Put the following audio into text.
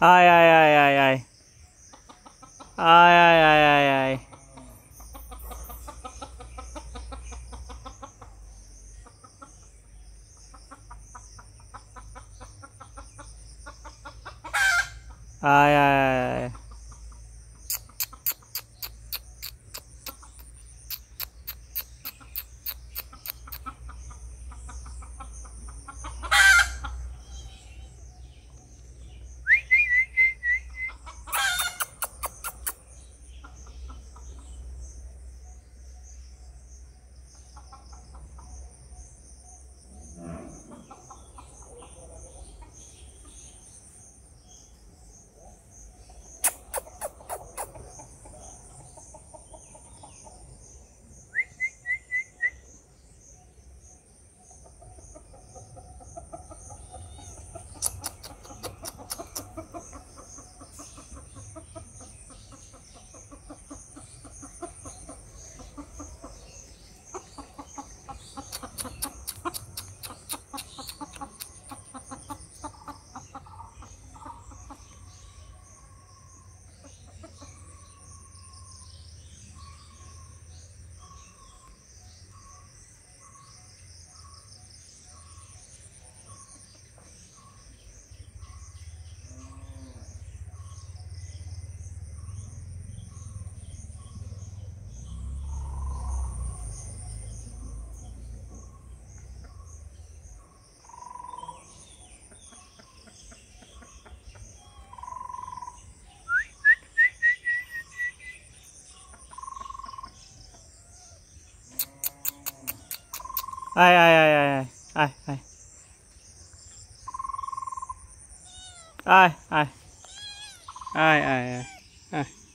Ay, ay, ay, ay, ay. Ay, ay, ay, ay, ay. Ay, ay, ay, ay. ai ai ai ai ai ai ai ai ai ai ai ai